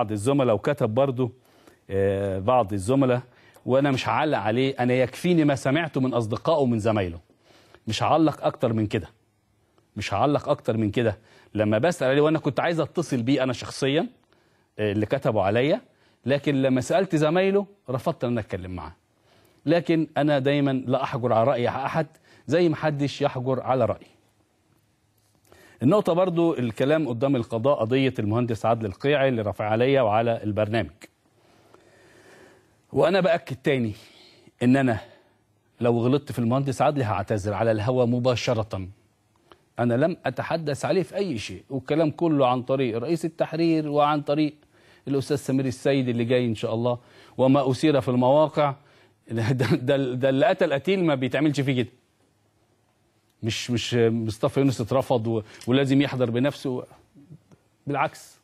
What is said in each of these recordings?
بعض الزملاء وكتب برضه آه، بعض الزملاء وانا مش هعلق عليه انا يكفيني ما سمعته من اصدقائه ومن زمايله مش هعلق اكتر من كده مش هعلق اكتر من كده لما بسال عليه وانا كنت عايز اتصل بيه انا شخصيا آه، اللي كتبوا عليا لكن لما سالت زمايله رفضت ان انا اتكلم معاه لكن انا دايما لا احجر على راي احد زي ما حدش يحجر على رايي النقطة برضو الكلام قدام القضاء قضية المهندس عدل القيعي اللي رفع عليا وعلى البرنامج وأنا بأكد تاني إن أنا لو غلطت في المهندس عدلي هعتذر على الهوى مباشرة أنا لم أتحدث عليه في أي شيء والكلام كله عن طريق رئيس التحرير وعن طريق الأستاذ سمير السيد اللي جاي إن شاء الله وما أثير في المواقع ده, ده, ده اللي قتل قتيل ما بيتعملش فيه كده مش مش مصطفى يونس اترفض ولازم يحضر بنفسه بالعكس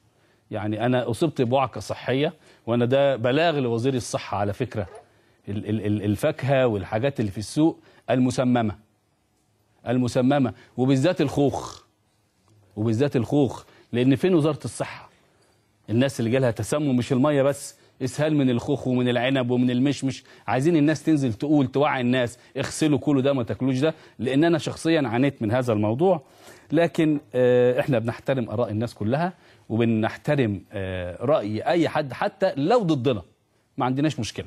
يعني انا اصبت بوعكه صحيه وانا ده بلاغ لوزير الصحه على فكره الفاكهه والحاجات اللي في السوق المسممه المسممه وبالذات الخوخ وبالذات الخوخ لان فين وزاره الصحه الناس اللي جالها تسمم مش الميه بس اسهال من الخوخ ومن العنب ومن المشمش عايزين الناس تنزل تقول توعي الناس اغسلوا كله ده ما تاكلوش ده لان انا شخصيا عانيت من هذا الموضوع لكن آه، احنا بنحترم اراء الناس كلها وبنحترم آه، راي اي حد حتى لو ضدنا ما عندناش مشكله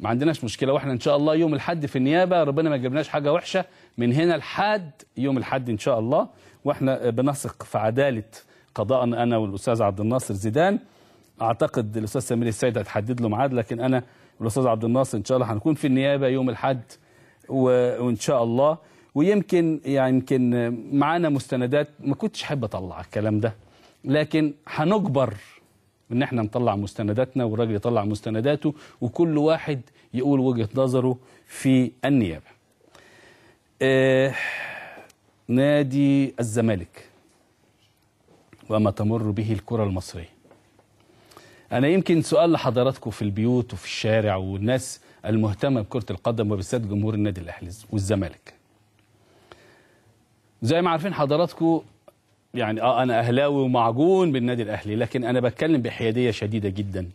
ما عندناش مشكله واحنا ان شاء الله يوم الحد في النيابه ربنا ما جبناش حاجه وحشه من هنا لحد يوم الحد ان شاء الله واحنا آه، بنثق في عداله قضاءنا انا والاستاذ عبد الناصر زيدان اعتقد الاستاذ سمير السيد هتحدد له ميعاد لكن انا والاستاذ عبد الناصر ان شاء الله هنكون في النيابه يوم الاحد وان شاء الله ويمكن يعني يمكن معانا مستندات ما كنتش احب اطلع الكلام ده لكن هنجبر ان احنا نطلع مستنداتنا والراجل يطلع مستنداته وكل واحد يقول وجهه نظره في النيابه. آه نادي الزمالك وما تمر به الكره المصريه. أنا يمكن سؤال لحضراتكم في البيوت وفي الشارع والناس المهتمة بكرة القدم وبالذات جمهور النادي الأهلي والزمالك زي ما عارفين حضراتكم يعني اه انا اهلاوي ومعجون بالنادي الاهلي لكن انا بتكلم بحياديه شديده جدا